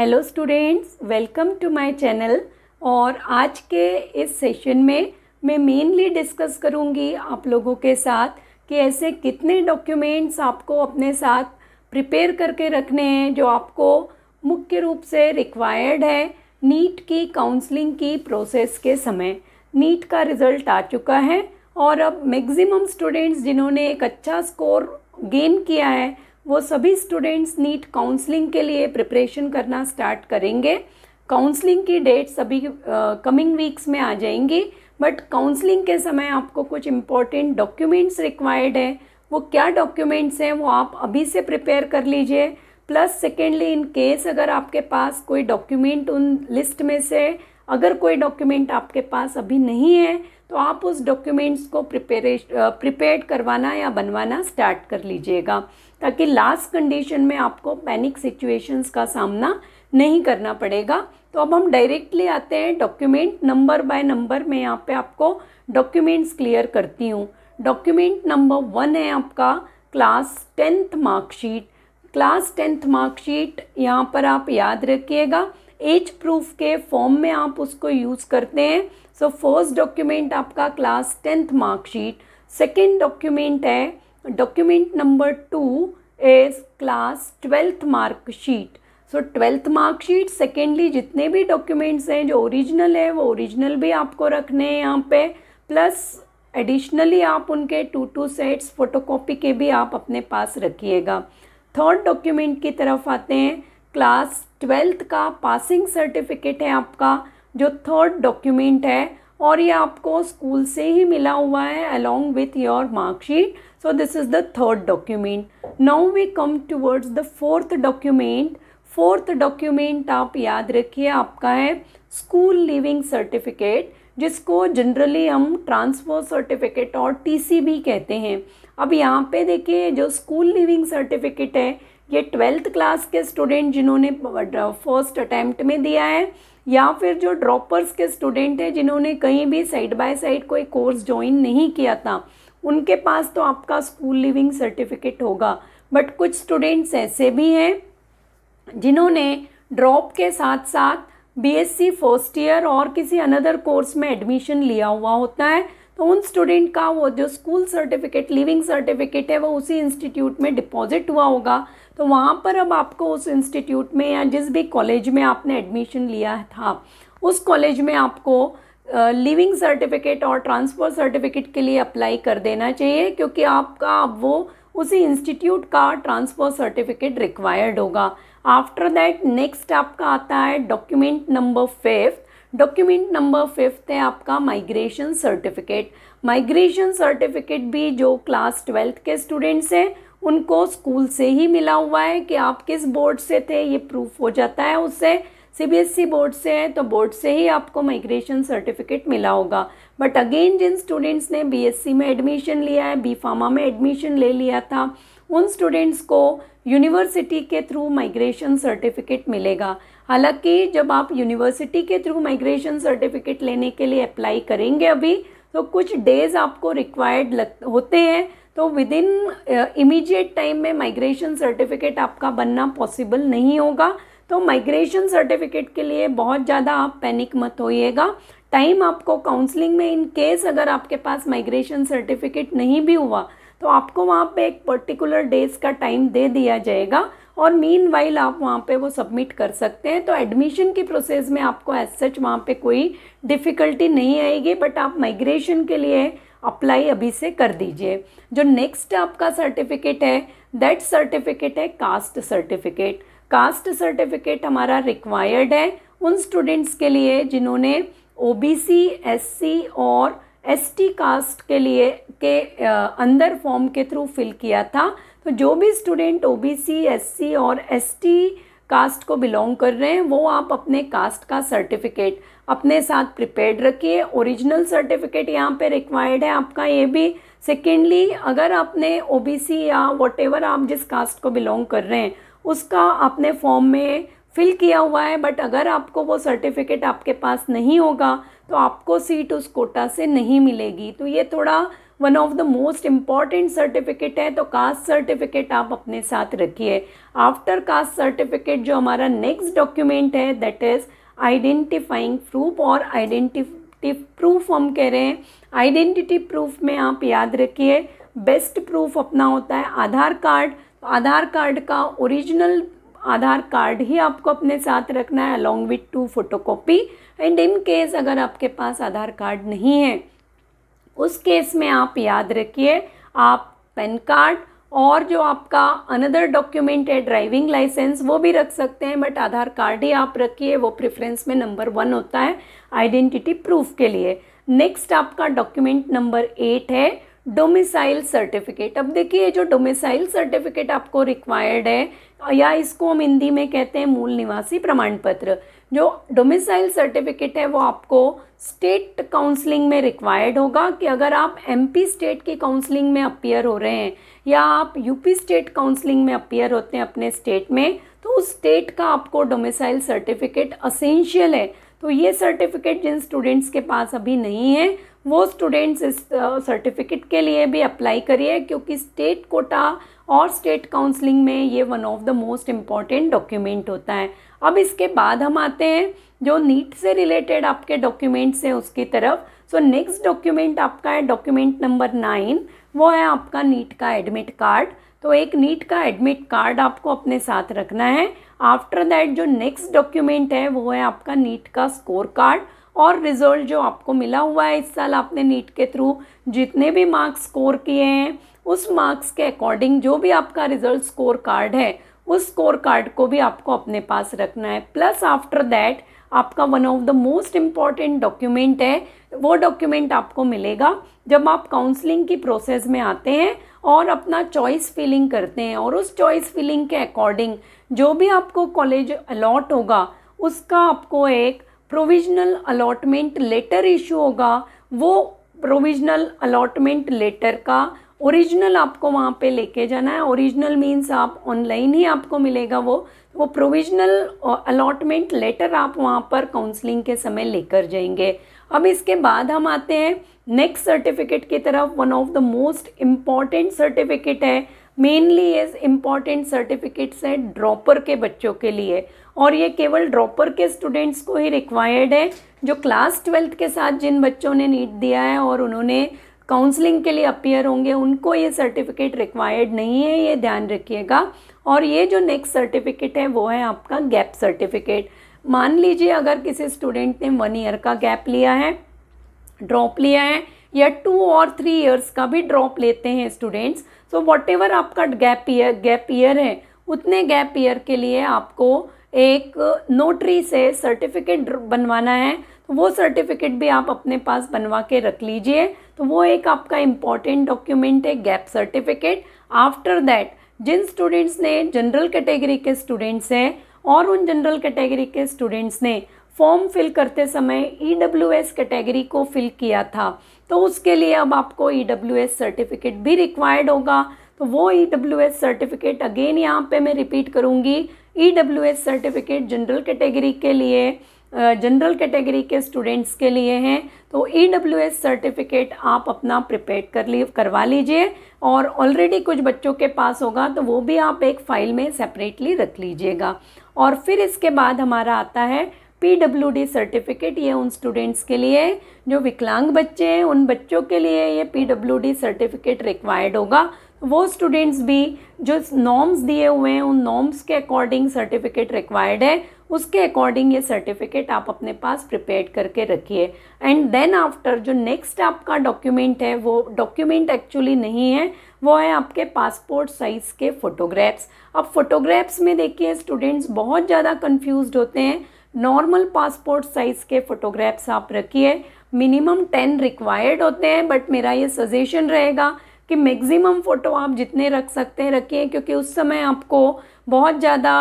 Hello students welcome to my channel और आज के इस सेशन में मैं मेनली डिस्कस करूंगी आप लोगों के साथ कि ऐसे कितने डॉक्यूमेंट्स आपको अपने साथ प्रिपेयर करके रखने हैं जो आपको मुख्य रूप से रिक्वायर्ड है नीट की काउंसलिंग की प्रोसेस के समय नीट का रिज़ल्ट आ चुका है और अब मैक्सिमम स्टूडेंट्स जिन्होंने एक अच्छा स्कोर गेन किया है वो सभी स्टूडेंट्स नीट काउंसलिंग के लिए प्रिपरेशन करना स्टार्ट करेंगे काउंसलिंग की डेट सभी कमिंग uh, वीक्स में आ जाएंगी बट काउंसलिंग के समय आपको कुछ इम्पॉर्टेंट डॉक्यूमेंट्स रिक्वायर्ड है वो क्या डॉक्यूमेंट्स हैं वो आप अभी से प्रिपेयर कर लीजिए प्लस सेकेंडली इन केस अगर आपके पास कोई डॉक्यूमेंट उन लिस्ट में से अगर कोई डॉक्यूमेंट आपके पास अभी नहीं है तो आप उस डॉक्यूमेंट्स को प्रिपेरेश प्रिपेयर करवाना या बनवाना स्टार्ट कर लीजिएगा ताकि लास्ट कंडीशन में आपको पैनिक सिचुएशंस का सामना नहीं करना पड़ेगा तो अब हम डायरेक्टली आते हैं डॉक्यूमेंट नंबर बाय नंबर मैं यहाँ पे आपको डॉक्यूमेंट्स क्लियर करती हूँ डॉक्यूमेंट नंबर वन है आपका class tenth marksheet class tenth marksheet यहाँ पर आप याद रखिएगा एज प्रूफ के फॉर्म में आप उसको यूज़ करते हैं सो फर्स्ट डॉक्यूमेंट आपका class tenth marksheet second document है document number two is class twelfth marksheet so twelfth marksheet secondly जितने भी डॉक्यूमेंट्स हैं जो ओरिजिनल है वो ओरिजिनल भी आपको रखने हैं यहाँ पे प्लस एडिशनली आप उनके टू टू सेट्स फोटोकॉपी के भी आप अपने पास रखिएगा थर्ड डॉक्यूमेंट की तरफ आते हैं क्लास ट्वेल्थ का पासिंग सर्टिफिकेट है आपका जो थर्ड डॉक्यूमेंट है और ये आपको स्कूल से ही मिला हुआ है along with your marksheet so this is the third document now we come towards the fourth document fourth document आप याद रखिए आपका है स्कूल लिविंग सर्टिफिकेट जिसको जनरली हम ट्रांसफर सर्टिफिकेट और टीसी भी कहते हैं अब यहाँ पे देखिए जो स्कूल लिविंग सर्टिफिकेट है ये ट्वेल्थ क्लास के स्टूडेंट जिन्होंने फर्स्ट अटैम्प्ट में दिया है या फिर जो ड्रॉपर्स के स्टूडेंट हैं जिन्होंने कहीं भी साइड बाय साइड कोई कोर्स ज्वाइन नहीं किया था उनके पास तो आपका स्कूल लिविंग सर्टिफिकेट होगा बट कुछ स्टूडेंट्स ऐसे भी हैं जिन्होंने ड्रॉप के साथ साथ बीएससी फर्स्ट ईयर और किसी अनदर कोर्स में एडमिशन लिया हुआ होता है तो उन स्टूडेंट का वो जो स्कूल सर्टिफिकेट लिविंग सर्टिफिकेट है वो उसी इंस्टीट्यूट में डिपॉजिट हुआ होगा तो वहाँ पर अब आपको उस इंस्टीट्यूट में या जिस भी कॉलेज में आपने एडमिशन लिया था उस कॉलेज में आपको लिविंग uh, सर्टिफिकेट और ट्रांसफ़र सर्टिफिकेट के लिए अप्लाई कर देना चाहिए क्योंकि आपका अब वो उसी इंस्टीट्यूट का ट्रांसफ़र सर्टिफिकेट रिक्वायर्ड होगा आफ्टर दैट नेक्स्ट आपका आता है document number fifth document number fifth है आपका माइग्रेशन सर्टिफिकेट माइग्रेशन सर्टिफिकेट भी जो क्लास ट्वेल्थ के स्टूडेंट्स हैं उनको स्कूल से ही मिला हुआ है कि आप किस बोर्ड से थे ये प्रूफ हो जाता है उससे सीबीएसई बोर्ड e से है तो बोर्ड से ही आपको माइग्रेशन सर्टिफिकेट मिला होगा बट अगेन जिन स्टूडेंट्स ने बीएससी e में एडमिशन लिया है बी फार्मा में एडमिशन ले लिया था उन स्टूडेंट्स को यूनिवर्सिटी के थ्रू माइग्रेशन सर्टिफिकेट मिलेगा हालांकि जब आप यूनिवर्सिटी के थ्रू माइग्रेशन सर्टिफिकेट लेने के लिए अप्लाई करेंगे अभी तो कुछ डेज आपको रिक्वायर्ड लग होते हैं तो विद इन इमीजिएट टाइम में माइग्रेशन सर्टिफिकेट आपका बनना पॉसिबल नहीं होगा तो माइग्रेशन सर्टिफिकेट के लिए बहुत ज़्यादा आप पैनिक मत होइएगा टाइम आपको काउंसलिंग में इन केस अगर आपके पास माइग्रेशन सर्टिफिकेट नहीं भी हुआ तो आपको वहाँ पे एक पर्टिकुलर डेज का टाइम दे दिया जाएगा और मीन वाइल आप वहाँ पे वो सबमिट कर सकते हैं तो एडमिशन की प्रोसेस में आपको एज सच वहाँ पे कोई डिफ़िकल्टी नहीं आएगी बट आप माइग्रेशन के लिए अप्लाई अभी से कर दीजिए जो नेक्स्ट आपका सर्टिफिकेट है दैट सर्टिफिकेट है कास्ट सर्टिफिकेट कास्ट सर्टिफिकेट हमारा रिक्वायर्ड है उन स्टूडेंट्स के लिए जिन्होंने ओ बी सी एस सी और एस टी कास्ट के लिए के अंदर फॉर्म के थ्रू फिल किया था तो जो भी student O B C S C और एस टी कास्ट को बिलोंग कर रहे हैं वो आप अपने कास्ट का सर्टिफिकेट अपने साथ प्रिपेयर रखिए ओरिजिनल सर्टिफिकेट यहाँ पे रिक्वायर्ड है आपका ये भी सेकेंडली अगर आपने सी या वॉट आप जिस कास्ट को बिलोंग कर रहे हैं उसका आपने फॉर्म में फिल किया हुआ है बट अगर आपको वो सर्टिफिकेट आपके पास नहीं होगा तो आपको सीट उस कोटा से नहीं मिलेगी तो ये थोड़ा one of the most important certificate है तो कास्ट सर्टिफिकेट आप अपने साथ रखिए आफ्टर कास्ट सर्टिफिकेट जो हमारा नेक्स्ट डॉक्यूमेंट है दैट इज़ आइडेंटिफाइंग प्रूफ और आइडेंटिटी प्रूफ हम कह रहे हैं आइडेंटिटी प्रूफ में आप याद रखिए बेस्ट प्रूफ अपना होता है आधार कार्ड तो आधार कार्ड का ओरिजिनल आधार कार्ड ही आपको अपने साथ रखना है along with two photocopy and in case अगर आपके पास आधार कार्ड नहीं है उस केस में आप याद रखिए आप पैन कार्ड और जो आपका अनदर डॉक्यूमेंट है ड्राइविंग लाइसेंस वो भी रख सकते हैं बट आधार कार्ड ही आप रखिए वो प्रेफरेंस में नंबर वन होता है आइडेंटिटी प्रूफ के लिए नेक्स्ट आपका डॉक्यूमेंट नंबर एट है डोमिसाइल सर्टिफिकेट अब देखिए जो डोमिसाइल सर्टिफिकेट आपको रिक्वायर्ड है या इसको हम हिंदी में कहते हैं मूल निवासी प्रमाण पत्र जो डोमिसाइल सर्टिफिकेट है वो आपको स्टेट काउंसलिंग में रिक्वायर्ड होगा कि अगर आप एमपी स्टेट की काउंसलिंग में अपियर हो रहे हैं या आप यूपी स्टेट काउंसलिंग में अपियर होते हैं अपने स्टेट में तो उस स्टेट का आपको डोमिसाइल सर्टिफिकेट असेंशियल है तो ये सर्टिफिकेट जिन स्टूडेंट्स के पास अभी नहीं है वो स्टूडेंट्स इस सर्टिफिकेट के लिए भी अप्लाई करिए क्योंकि स्टेट कोटा और स्टेट काउंसलिंग में ये one of the most important document होता है अब इसके बाद हम आते हैं जो नीट से रिलेटेड आपके डॉक्यूमेंट्स हैं उसकी तरफ सो नेक्स्ट डॉक्यूमेंट आपका है डॉक्यूमेंट नंबर नाइन वो है आपका नीट का एडमिट कार्ड तो एक नीट का एडमिट कार्ड आपको अपने साथ रखना है आफ्टर दैट जो नेक्स्ट डॉक्यूमेंट है वो है आपका नीट का स्कोर कार्ड और रिजल्ट जो आपको मिला हुआ है इस साल आपने नीट के थ्रू जितने भी मार्क्स स्कोर किए हैं उस मार्क्स के अकॉर्डिंग जो भी आपका रिजल्ट स्कोर कार्ड है उस स्कोर कार्ड को भी आपको अपने पास रखना है प्लस आफ्टर दैट आपका one of the most important document है वो डॉक्यूमेंट आपको मिलेगा जब आप काउंसलिंग की प्रोसेस में आते हैं और अपना चॉइस फिलिंग करते हैं और उस चॉइस फिलिंग के अकॉर्डिंग जो भी आपको कॉलेज अलॉट होगा उसका आपको एक प्रोविजनल अलॉटमेंट लेटर इशू होगा वो प्रोविजनल अलॉटमेंट लेटर का ओरिजिनल आपको वहाँ पे लेके जाना है ओरिजिनल मीन्स आप ऑनलाइन ही आपको मिलेगा वो वो प्रोविजनल अलॉटमेंट लेटर आप वहाँ पर काउंसलिंग के समय लेकर जाएंगे अब इसके बाद हम आते हैं नेक्स्ट सर्टिफिकेट की तरफ one of the most important certificate है मेनली ये इम्पॉर्टेंट सर्टिफिकेट्स है ड्रॉपर के बच्चों के लिए और ये केवल ड्रॉपर के स्टूडेंट्स को ही रिक्वायर्ड है जो क्लास ट्वेल्थ के साथ जिन बच्चों ने नीट दिया है और उन्होंने काउंसलिंग के लिए अपियर होंगे उनको ये सर्टिफिकेट रिक्वायर्ड नहीं है ये ध्यान रखिएगा और ये जो नेक्स्ट सर्टिफिकेट है वो है आपका गैप सर्टिफिकेट मान लीजिए अगर किसी स्टूडेंट ने वन ईयर का गैप लिया है ड्रॉप लिया है या टू और थ्री ईयर्स का भी ड्रॉप लेते हैं स्टूडेंट्स सो वॉट एवर आपका गैप ईयर गैप ईयर है उतने गैप ईयर के लिए आपको एक नोटरी से सर्टिफिकेट बनवाना है वो सर्टिफिकेट भी आप अपने पास बनवा के रख लीजिए तो वो एक आपका इम्पॉर्टेंट डॉक्यूमेंट है गैप सर्टिफिकेट आफ्टर दैट जिन स्टूडेंट्स ने जनरल कैटेगरी के स्टूडेंट्स हैं और उन जनरल कैटेगरी के स्टूडेंट्स ने फॉर्म फिल करते समय ई डब्ल्यू एस कैटेगरी को फिल किया था तो उसके लिए अब आपको ई डब्ल्यू एस सर्टिफिकेट भी रिक्वायर्ड होगा तो वो E W S certificate again यहाँ पे मैं रिपीट करूँगी E W S certificate general category के लिए जनरल कैटेगरी के स्टूडेंट्स के लिए हैं तो ई डब्ल्यू एस सर्टिफिकेट आप अपना प्रिपेयर कर लिए करवा लीजिए और ऑलरेडी कुछ बच्चों के पास होगा तो वो भी आप एक फ़ाइल में सेपरेटली रख लीजिएगा और फिर इसके बाद हमारा आता है पी डब्ल्यू डी सर्टिफिकेट ये उन स्टूडेंट्स के लिए जो विकलांग बच्चे हैं उन बच्चों के लिए ये P W D certificate required होगा वो स्टूडेंट्स भी जो नॉर्म्स दिए हुए हैं उन नॉर्म्स के अकॉर्डिंग सर्टिफिकेट रिक्वायर्ड है उसके अकॉर्डिंग ये सर्टिफिकेट आप अपने पास प्रिपेयर करके रखिए एंड देन आफ्टर जो नेक्स्ट आपका डॉक्यूमेंट है वो डॉक्यूमेंट एक्चुअली नहीं है वो है आपके पासपोर्ट साइज़ के फ़ोटोग्राफ्स अब फ़ोटोग्राफ्स में देखिए स्टूडेंट्स बहुत ज़्यादा कन्फ्यूज होते हैं नॉर्मल पासपोर्ट साइज़ के फ़ोटोग्राफ्स आप रखिए मिनिमम टेन रिक्वायर्ड होते हैं बट मेरा ये सजेशन रहेगा कि मैक्सिमम फ़ोटो आप जितने रख सकते हैं रखिए क्योंकि उस समय आपको बहुत ज़्यादा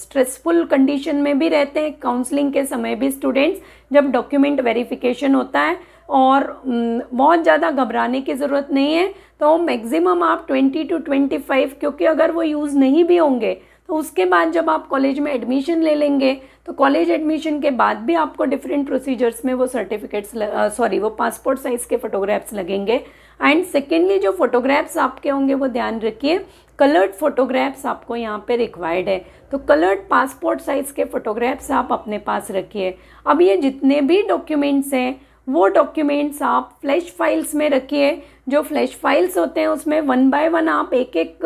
स्ट्रेसफुल कंडीशन में भी रहते हैं काउंसलिंग के समय भी स्टूडेंट्स जब डॉक्यूमेंट वेरिफिकेशन होता है और बहुत ज़्यादा घबराने की ज़रूरत नहीं है तो मैक्सिमम आप 20 टू 25 क्योंकि अगर वो यूज़ नहीं भी होंगे तो उसके बाद जब आप कॉलेज में एडमिशन ले लेंगे तो कॉलेज एडमिशन के बाद भी आपको डिफरेंट प्रोसीजर्स में वो सर्टिफिकेट्स सॉरी वो पासपोर्ट साइज़ के फ़ोटोग्राफ्स लगेंगे एंड सेकेंडली जो फोटोग्राफ्स आपके होंगे वो ध्यान रखिए कलर्ड फोटोग्राफ्स आपको यहाँ पे रिक्वायर्ड है तो कलर्ड पासपोर्ट साइज़ के फ़ोटोग्राफ्स आप अपने पास रखिए अब ये जितने भी डॉक्यूमेंट्स हैं वो डॉक्यूमेंट्स आप फ्लैश फाइल्स में रखिए जो फ्लैश फाइल्स होते हैं उसमें वन बाय वन आप एक एक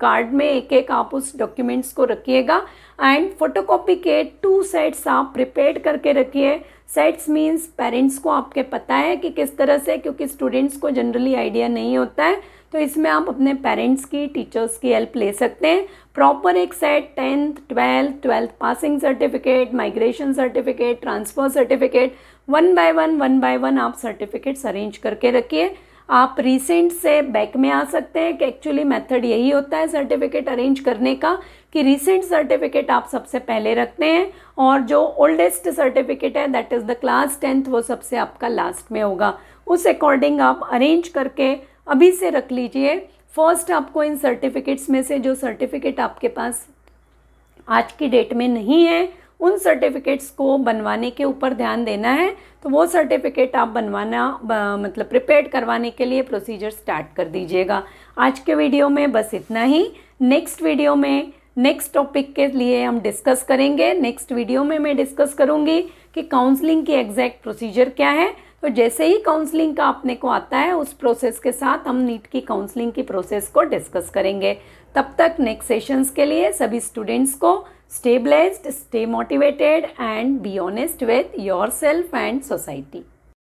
कार्ड में एक एक आप उस डॉक्यूमेंट्स को रखिएगा एंड फोटोकॉपी के टू सेट्स आप प्रिपेयर करके रखिए सेट्स मीन्स पेरेंट्स को आपके पता है कि किस तरह से क्योंकि स्टूडेंट्स को जनरली आइडिया नहीं होता है तो इसमें आप अपने पेरेंट्स की टीचर्स की हेल्प ले सकते हैं प्रॉपर एक set tenth twelfth twelfth passing certificate migration certificate transfer certificate one by one one by one आप सर्टिफिकेट्स अरेंज करके रखिए आप रिसेंट से बैक में आ सकते हैं कि एक्चुअली मेथड यही होता है सर्टिफिकेट अरेंज करने का कि रिसेंट सर्टिफिकेट आप सबसे पहले रखते हैं और जो ओल्डेस्ट सर्टिफिकेट है that is the class tenth वो सबसे आपका लास्ट में होगा उस अकॉर्डिंग आप अरेंज करके अभी से रख लीजिए फर्स्ट आपको इन सर्टिफिकेट्स में से जो सर्टिफिकेट आपके पास आज की डेट में नहीं है उन सर्टिफिकेट्स को बनवाने के ऊपर ध्यान देना है तो वो सर्टिफिकेट आप बनवाना मतलब प्रिपेयर करवाने के लिए प्रोसीजर स्टार्ट कर दीजिएगा आज के वीडियो में बस इतना ही नेक्स्ट वीडियो में नेक्स्ट टॉपिक के लिए हम डिस्कस करेंगे नेक्स्ट वीडियो में मैं डिस्कस करूँगी कि काउंसलिंग की एग्जैक्ट प्रोसीजर क्या है तो जैसे ही काउंसलिंग का अपने को आता है उस प्रोसेस के साथ हम नीट की काउंसलिंग की प्रोसेस को डिस्कस करेंगे तब तक नेक्स्ट सेशंस के लिए सभी स्टूडेंट्स को Stay blessed, stay motivated and be honest with yourself and society.